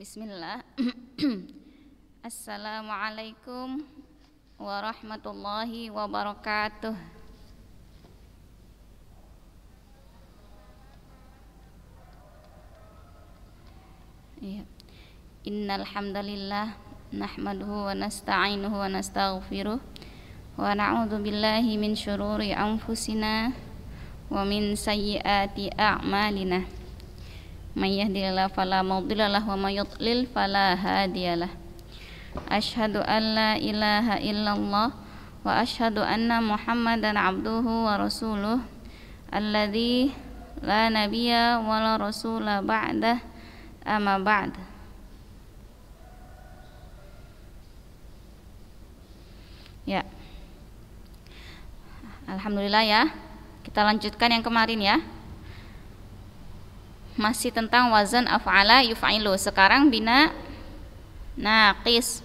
Bismillah Assalamualaikum warahmatullahi wabarakatuh Ya Innal hamdalillah nahmaduhu wa nasta'inuhu wa nastaghfiruh wa na'udzu billahi min shururi anfusina wa min sayyiati a'malina may يهدي fala mudhillalah wa may ومن fala hadiyalah asyhadu an la ilaha illallah wa asyhadu anna muhammadan abduhu wa عبده alladzi la nabiyya wa la rasula ba'da أما ba'd Ya. Alhamdulillah ya. Kita lanjutkan yang kemarin ya masih tentang wazan af'ala yuf'ilu sekarang bina naqis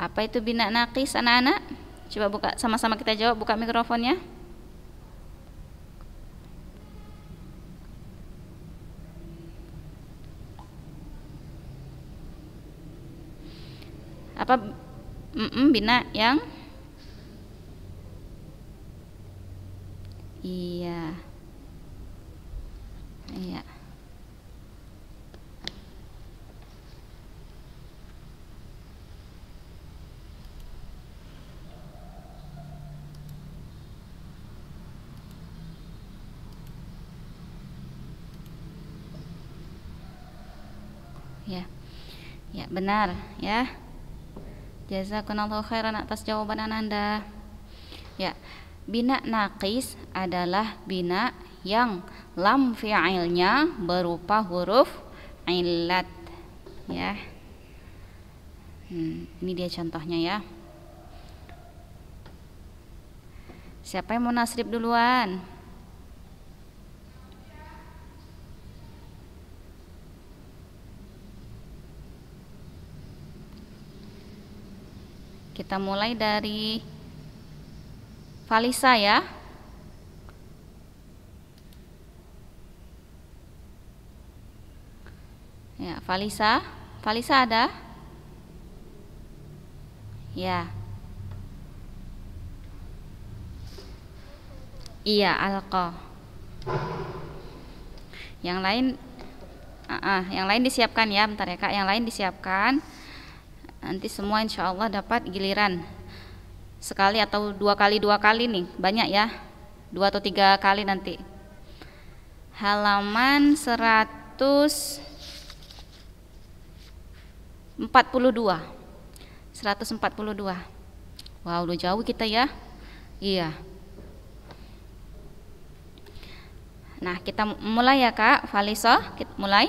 apa itu bina naqis anak-anak coba buka sama-sama kita jawab buka mikrofonnya apa mm -mm, bina yang Iya. Iya. Ya. Ya, benar, ya. Jazakumullahu khairan atas jawaban Anda. Ya. Bina nakis adalah bina yang lam fi'ilnya berupa huruf ilat ya. Hmm, ini dia contohnya ya. Siapa yang mau nasrib duluan? Kita mulai dari Valisa ya. Ya, Valisa. Valisa ada? Ya. Iya, alqa. Yang lain uh, uh, yang lain disiapkan ya, bentar ya Kak. Yang lain disiapkan. Nanti semua insya Allah dapat giliran sekali atau dua kali dua kali nih banyak ya dua atau tiga kali nanti halaman 142 142 wow udah jauh kita ya iya nah kita mulai ya kak Valiso kita mulai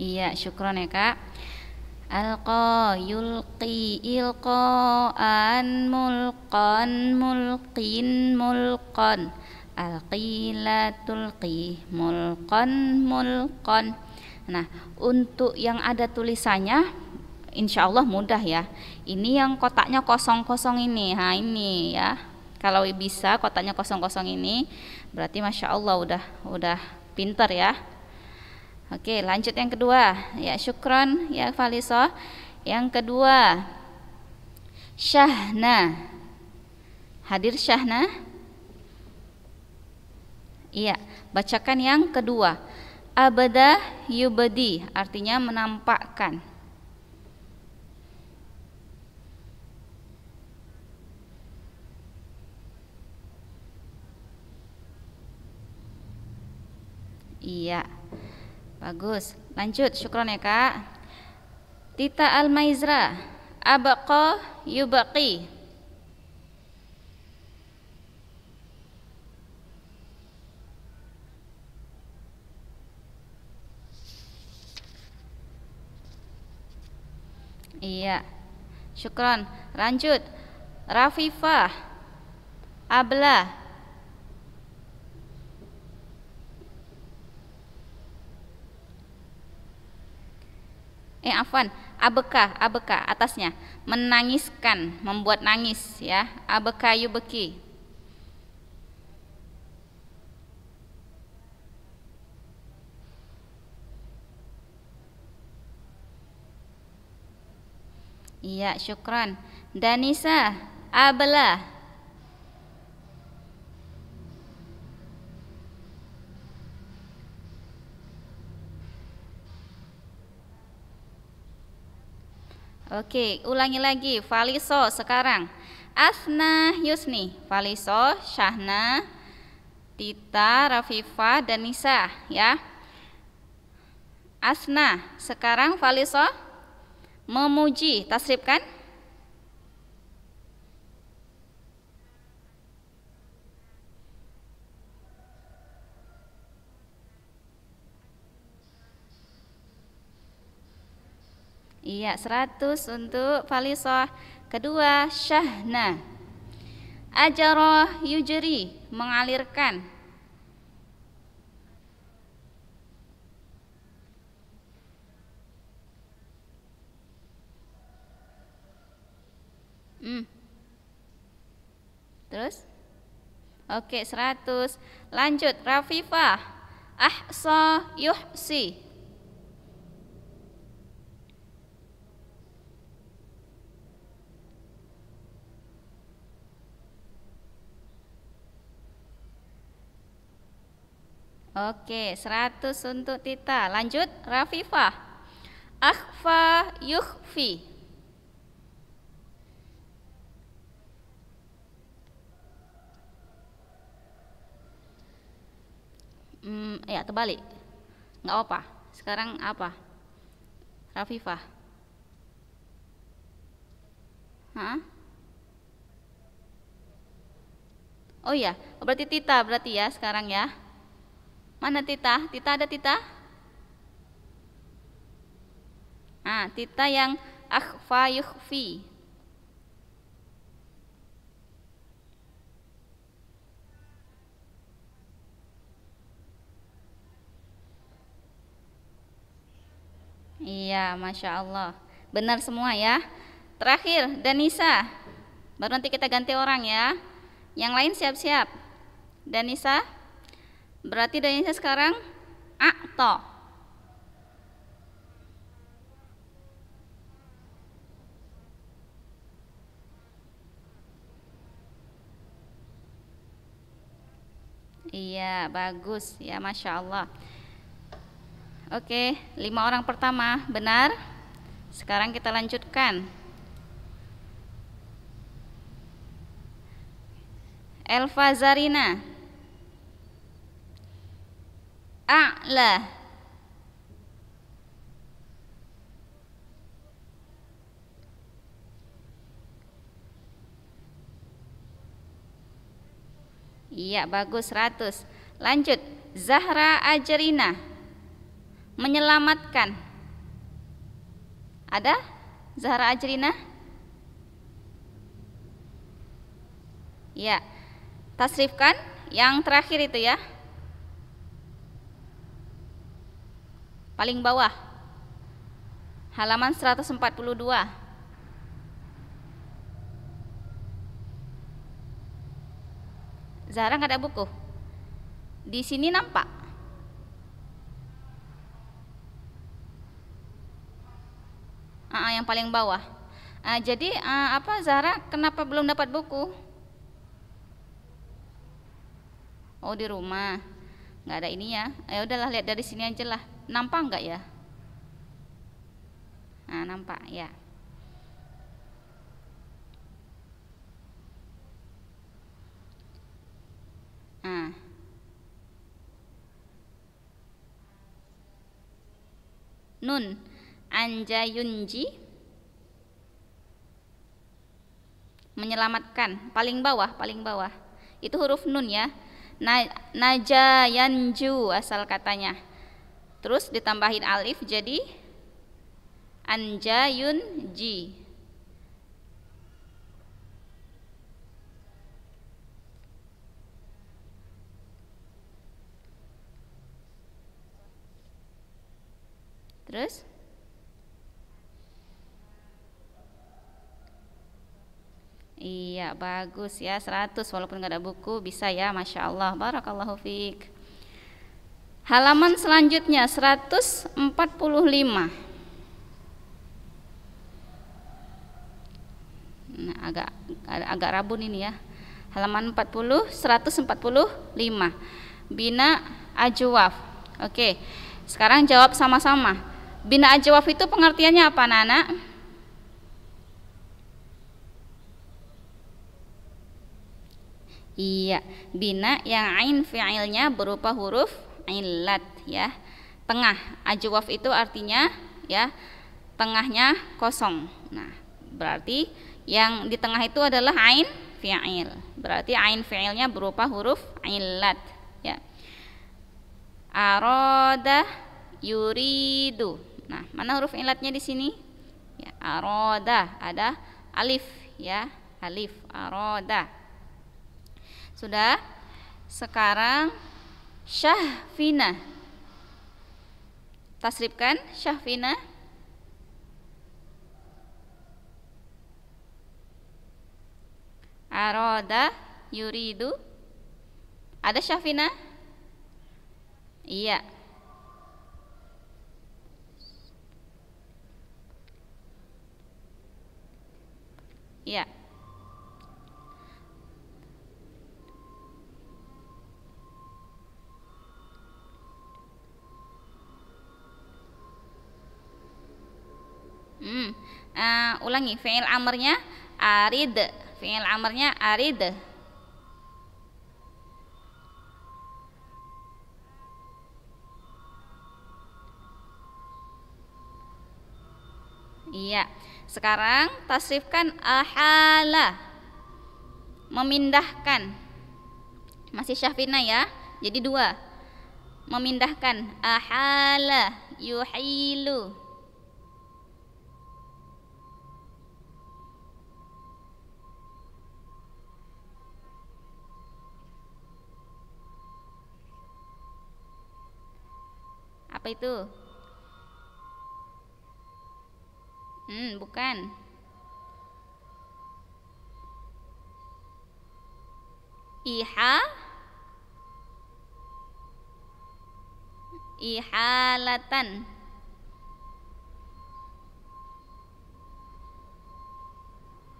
Iya, syukron ya kak. Alqa yulqi ilqaan mulqan mulqin mulqan Alqila tulqi mulqan mulqan Nah untuk yang ada tulisannya Insya Allah mudah ya Ini yang kotaknya kosong-kosong ini ha ini ya Kalau bisa kotaknya kosong-kosong ini Berarti Masya Allah udah, udah pinter ya Oke, lanjut yang kedua. Ya, syukron ya Faliso, Yang kedua, Syahna. Hadir Syahna? Iya, bacakan yang kedua. Abada yubadi artinya menampakkan. Iya. Bagus. Lanjut, syukron ya kak. Tita Al-Maizra, abaqa yubaqi. Iya. Syukron. Lanjut. Rafifah. Abla. eh afwan abeka abeka atasnya menangiskan membuat nangis ya abeka yubeki Iya, syukran. Danisa, abla. Oke, ulangi lagi. Faliso sekarang. Asna Yusni, Faliso, Syahna, Tita, Rafifa, dan Nisa ya. Asna, sekarang Faliso memuji, tasrif kan? Iya, 100 untuk Falisah. Kedua, Syahna. Ajaroh yujri, mengalirkan. Hmm. Terus? Oke, 100. Lanjut, Rafifah. Ahsa yuhsi. Oke, 100 untuk Tita. Lanjut, Rafifah. Akhfa yukhfi. Hmm, ya terbalik. Enggak apa. Sekarang apa? Rafifah. Hah? Oh iya, berarti Tita berarti ya sekarang ya. Mana Tita? Tita ada Tita? Ah, Tita yang akhfa yukhfi. Iya, Masya Allah. Benar semua ya. Terakhir, Danisa. Baru nanti kita ganti orang ya. Yang lain siap-siap. Danisa. Danisa. Berarti dayanya sekarang akto. Iya, bagus ya, masya Allah. Oke, lima orang pertama benar. Sekarang kita lanjutkan. Elva Zarina a'la Iya bagus 100 Lanjut Zahra Ajarina Menyelamatkan Ada Zahra Ajarina Iya. Tasrifkan Yang terakhir itu ya paling bawah halaman 142 Zahra nggak ada buku di sini nampak uh, yang paling bawah. Uh, jadi uh, apa Zahra kenapa belum dapat buku? Oh di rumah nggak ada ini ya ya udahlah lihat dari sini aja lah nampak nggak ya nah nampak ya nah nun yunji menyelamatkan paling bawah paling bawah itu huruf nun ya naja yanju asal katanya terus ditambahin alif jadi anjayun ji terus Iya, bagus ya. 100 walaupun nggak ada buku bisa ya, Masya Allah. Barakallahu fiik. Halaman selanjutnya 145. Nah, agak agak rabun ini ya. Halaman 40 145. Bina ajwaf. Oke. Sekarang jawab sama-sama. Bina ajwaf itu pengertiannya apa, Nana? -anak? Iya, bina yang ain fi'ilnya berupa huruf lat, ya. Tengah, ajwaf itu artinya ya tengahnya kosong. Nah, berarti yang di tengah itu adalah ain fi'il. Berarti ain fi'ilnya berupa huruf lat, ya. Aroda yuridu. Nah, mana huruf latnya di sini? Ya, aroda ada alif ya, alif aroda sudah? Sekarang syahfina. Tasrifkan syahfina. Aroda yuridu. Ada syahfina? Iya. Iya. Hmm. Uh, ulangi fi'il amarnya arid. Fi'il amarnya arid. Iya. Sekarang tasrifkan ahala. Memindahkan. Masih syafina ya. Jadi dua. Memindahkan ahala yuhilu. Apa itu? Hmm, bukan. Iha Ihalatan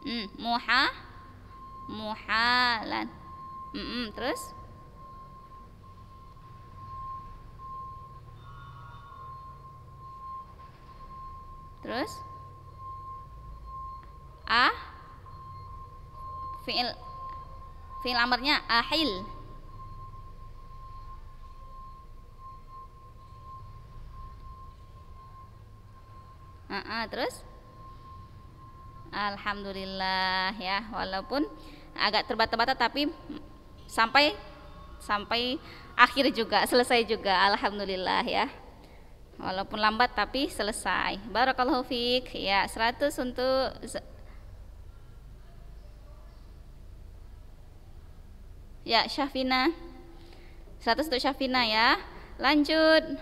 hmm, Muha Muhalan hmm, hmm Terus terus a fiil fiil amarnya ahil Uh -uh, terus Alhamdulillah ya walaupun agak terbata-bata tapi sampai sampai akhir juga selesai juga Alhamdulillah ya walaupun lambat tapi selesai barakallahu fiik ya 100 untuk ya Syafina 100 untuk Syafina ya lanjut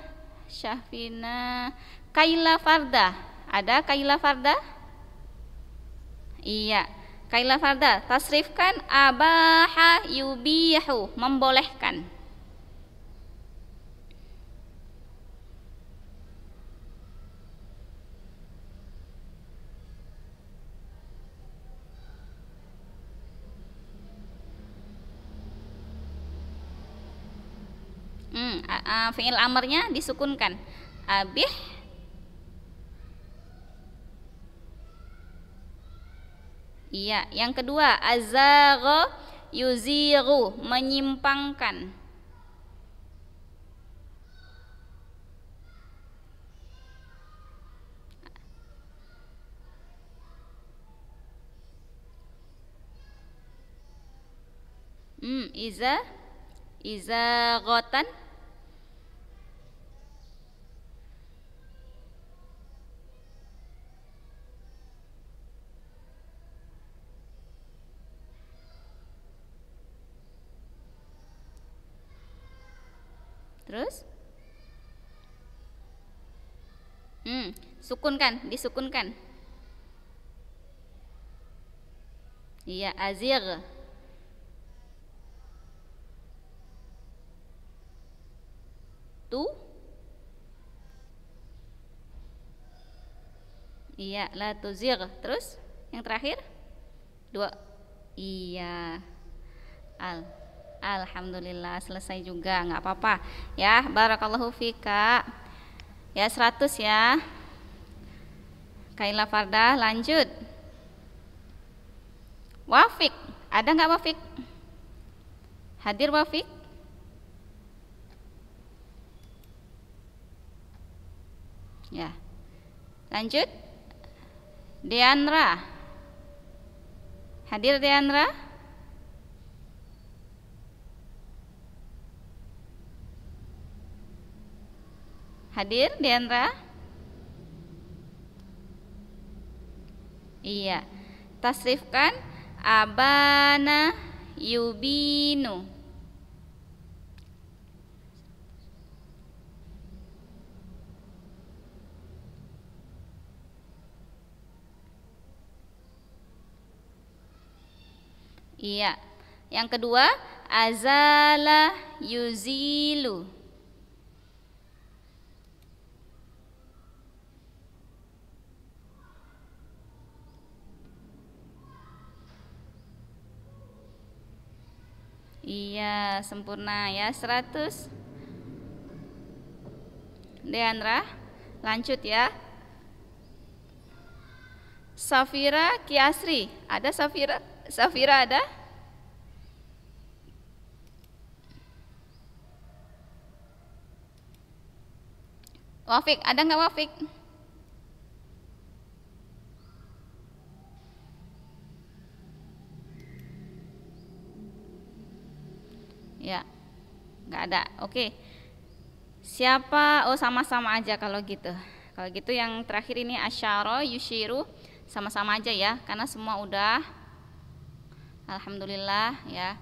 Syafina Kaila Farda ada Kaila Farda iya Kaila Farda tasrifkan abaha yubiyahu membolehkan uh, fiil amarnya disukunkan abih Iya, yang kedua azaro yuziru menyimpangkan. Hmm, iza iza gotan Sukunkan, disukunkan. Iya, azir. Tu. Iya, la tuzir. Terus yang terakhir? Dua. Iya. Al. Alhamdulillah selesai juga nggak apa-apa ya barakallahu fika ya 100 ya Kaila Farda lanjut. Wafik, ada nggak Wafik? Hadir Wafik? Ya. Lanjut. Deandra. Hadir Deandra? Hadir Deandra? Iya. Tasrifkan abana yubinu. Iya. Yang kedua, azala yuzilu. sempurna ya 100 Deandra lanjut ya Safira Kiasri ada Safira Safira ada Wafik ada nggak Wafik nggak ada oke okay. siapa oh sama-sama aja kalau gitu kalau gitu yang terakhir ini asyara yushiru sama-sama aja ya karena semua udah alhamdulillah ya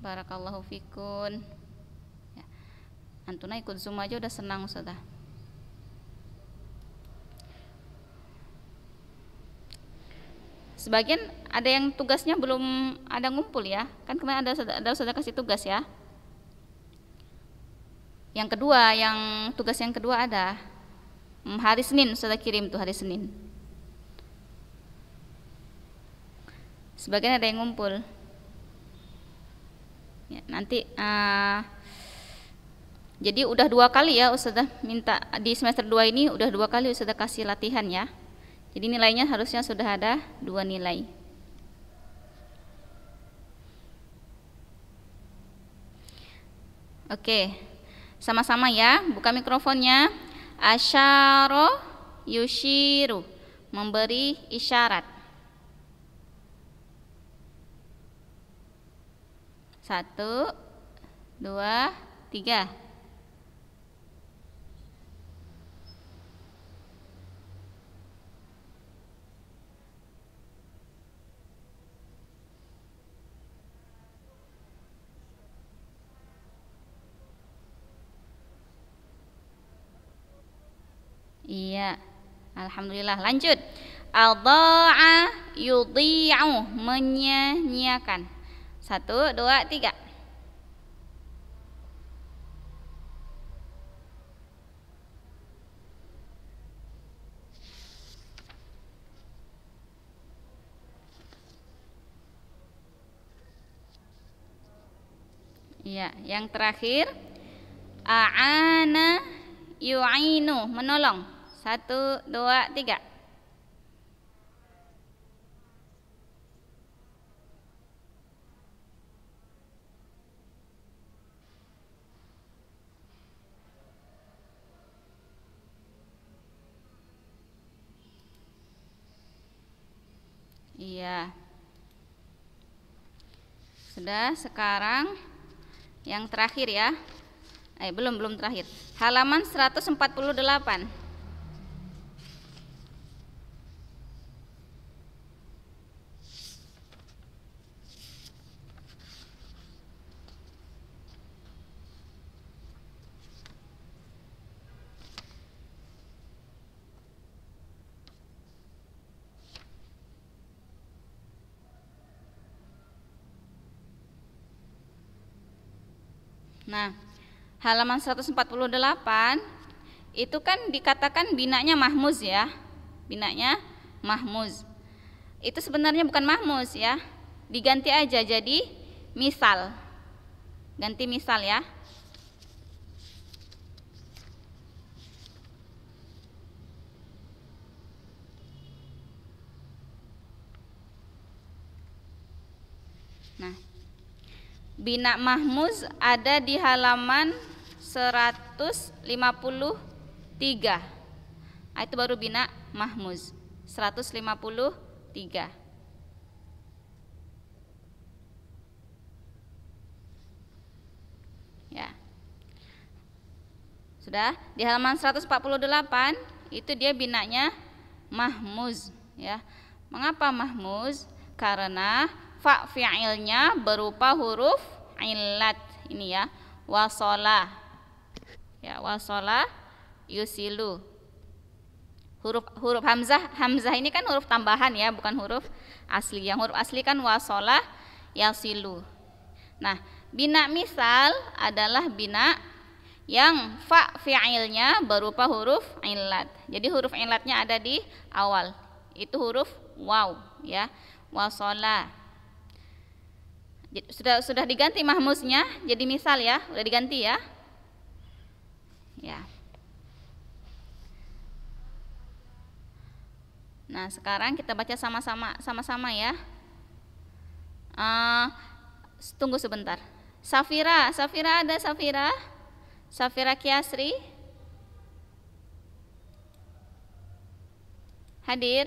barakallahu fikun ya. antuna ikut zoom aja udah senang sudah Sebagian ada yang tugasnya belum ada ngumpul ya. Kan kemarin ada ada sudah kasih tugas ya. Yang kedua, yang tugas yang kedua ada hmm, hari Senin sudah kirim tuh hari Senin. Sebagian ada yang ngumpul. Ya, nanti uh, jadi udah dua kali ya Ustazah minta di semester dua ini udah dua kali Ustazah kasih latihan ya. Jadi nilainya harusnya sudah ada dua nilai. Oke, sama-sama ya, buka mikrofonnya. Asyaro yushiru, memberi isyarat. Satu, dua, tiga. Iya. Alhamdulillah. Lanjut. Adha'a yudhi'u menyanyiakan. Satu, dua, tiga. Ya, yang terakhir a'ana yu'ainu menolong. Satu, dua, tiga. Iya. Sudah, sekarang yang terakhir ya. Eh, belum, belum terakhir. Halaman 148. Nah, halaman 148 itu kan dikatakan binanya mahmuz ya. Binanya mahmuz. Itu sebenarnya bukan mahmuz ya. Diganti aja jadi misal. Ganti misal ya. Bina Mahmuz ada di halaman 153. Nah, itu baru Bina Mahmuz 153. Ya. Sudah, di halaman 148 itu dia binanya Mahmuz ya. Mengapa Mahmuz? Karena fa fi'ilnya berupa huruf illat ini ya wasola ya wasola yusilu huruf huruf hamzah hamzah ini kan huruf tambahan ya bukan huruf asli yang huruf asli kan wasola yasilu nah bina misal adalah bina yang fa fi'ilnya berupa huruf illat jadi huruf illatnya ada di awal itu huruf waw ya wasola sudah sudah diganti mahmusnya jadi misal ya, sudah diganti ya. Ya. Nah, sekarang kita baca sama-sama sama-sama ya. Uh, tunggu sebentar. Safira, Safira ada Safira? Safira Kiasri? Hadir?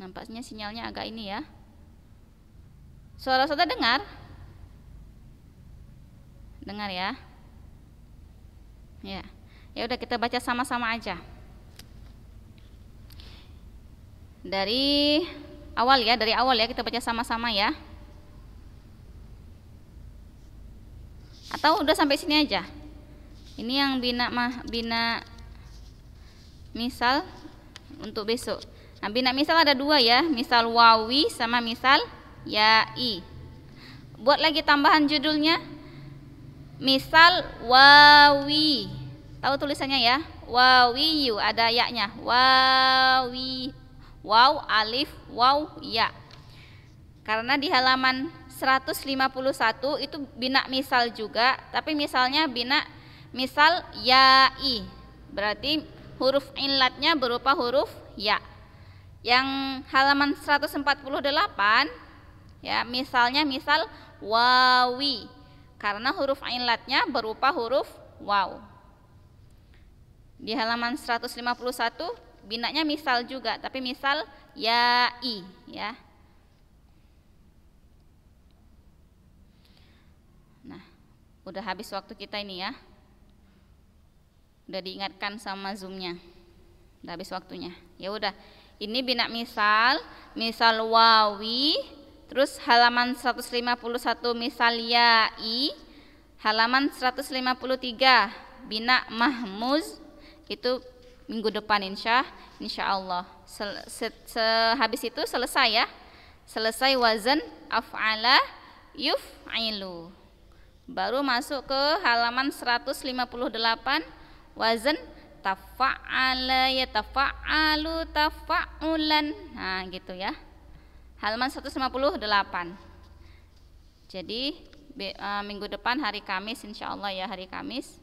Nampaknya sinyalnya agak ini ya. Suara saudara dengar? Dengar ya. Ya. Ya udah kita baca sama-sama aja. Dari awal ya, dari awal ya kita baca sama-sama ya. Atau udah sampai sini aja. Ini yang bina mah bina misal untuk besok. Nah, bina misal ada dua ya, misal wawi sama misal yai. Buat lagi tambahan judulnya. Misal wawi. Tahu tulisannya ya? wawi Wawiyu ada yaknya. Wawi. Waw alif waw ya. Karena di halaman 151 itu bina misal juga, tapi misalnya bina misal yai. Berarti huruf ilatnya berupa huruf ya yang halaman 148 ya misalnya misal wawi karena huruf ilatnya berupa huruf waw di halaman 151 binanya misal juga tapi misal yai ya nah udah habis waktu kita ini ya udah diingatkan sama zoomnya udah habis waktunya ya udah ini bina misal, misal wawi, terus halaman 151 misal yai, halaman 153 bina mahmuz itu minggu depan insya insya Allah se, se, se, habis itu selesai ya selesai wazan af'ala yuf'ilu baru masuk ke halaman 158 wazan tafa'ala ya tafa'alu tafa'ulan nah gitu ya halaman 158 jadi be, uh, minggu depan hari Kamis insya Allah ya hari Kamis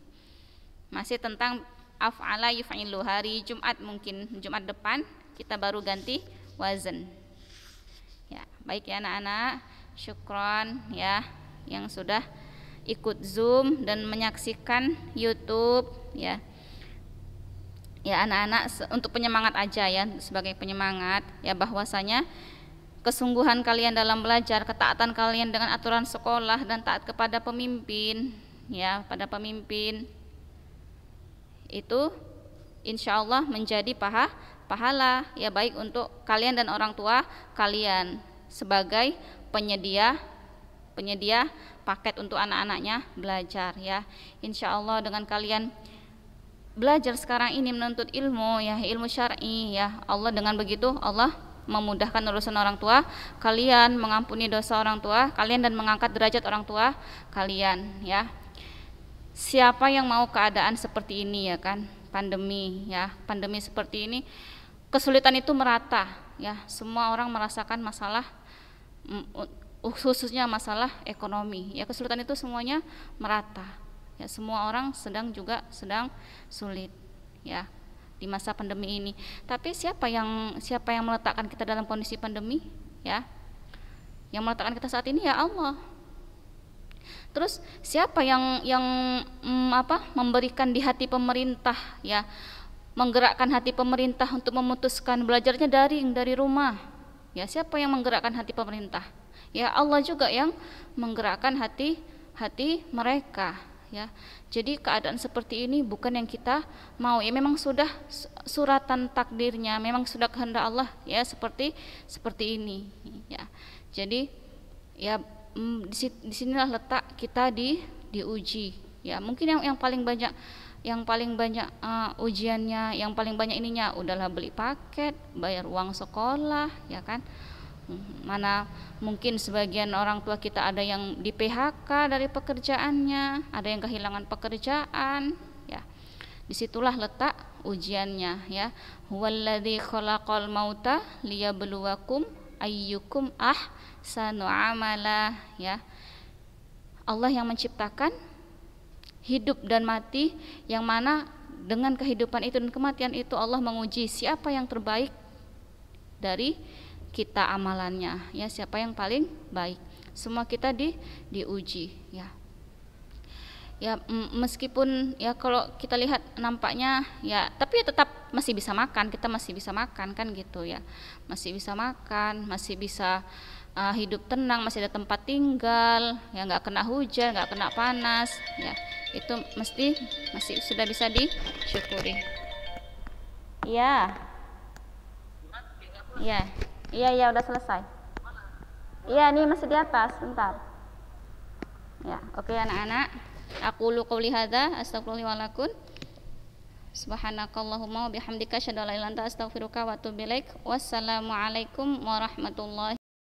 masih tentang af'ala yuf'ilu hari Jumat mungkin Jumat depan kita baru ganti wazan ya baik ya anak-anak syukron ya yang sudah ikut Zoom dan menyaksikan YouTube ya ya anak-anak untuk penyemangat aja ya sebagai penyemangat ya bahwasanya kesungguhan kalian dalam belajar, ketaatan kalian dengan aturan sekolah dan taat kepada pemimpin ya, pada pemimpin itu insya Allah menjadi paha, pahala ya baik untuk kalian dan orang tua kalian sebagai penyedia penyedia paket untuk anak-anaknya belajar ya insya Allah dengan kalian belajar sekarang ini menuntut ilmu ya ilmu syar'i ya Allah dengan begitu Allah memudahkan urusan orang tua kalian mengampuni dosa orang tua kalian dan mengangkat derajat orang tua kalian ya siapa yang mau keadaan seperti ini ya kan pandemi ya pandemi seperti ini kesulitan itu merata ya semua orang merasakan masalah mm, khususnya masalah ekonomi ya kesulitan itu semuanya merata ya semua orang sedang juga sedang sulit ya di masa pandemi ini tapi siapa yang siapa yang meletakkan kita dalam kondisi pandemi ya yang meletakkan kita saat ini ya Allah terus siapa yang yang mm, apa memberikan di hati pemerintah ya menggerakkan hati pemerintah untuk memutuskan belajarnya daring dari rumah ya siapa yang menggerakkan hati pemerintah ya Allah juga yang menggerakkan hati hati mereka ya. Jadi keadaan seperti ini bukan yang kita mau. Ya memang sudah suratan takdirnya, memang sudah kehendak Allah ya seperti seperti ini ya. Jadi ya mm, disinilah letak kita di diuji ya. Mungkin yang yang paling banyak yang paling banyak uh, ujiannya, yang paling banyak ininya udahlah beli paket, bayar uang sekolah ya kan Mm-hmm. Mana mungkin sebagian orang tua kita ada yang di PHK dari pekerjaannya, ada yang kehilangan pekerjaan, ya. Disitulah letak ujiannya, ya. Huwallazi khalaqal mauta liyabluwakum ayyukum ah amala, ya. Allah yang menciptakan hidup dan mati yang mana dengan kehidupan itu dan kematian itu Allah menguji siapa yang terbaik dari kita amalannya ya siapa yang paling baik semua kita di diuji ya ya meskipun ya kalau kita lihat nampaknya ya tapi ya tetap masih bisa makan kita masih bisa makan kan gitu ya masih bisa makan masih bisa uh, hidup tenang masih ada tempat tinggal ya nggak kena hujan nggak kena panas ya itu mesti masih sudah bisa disyukuri ya ya Iya, iya, udah selesai. Iya, ini masih di atas, bentar. Ya, oke okay, anak-anak. Aku lu qouli hadza, astagfirullah Subhanakallahumma wa bihamdika asyhadu an wa atubu Wassalamualaikum warahmatullahi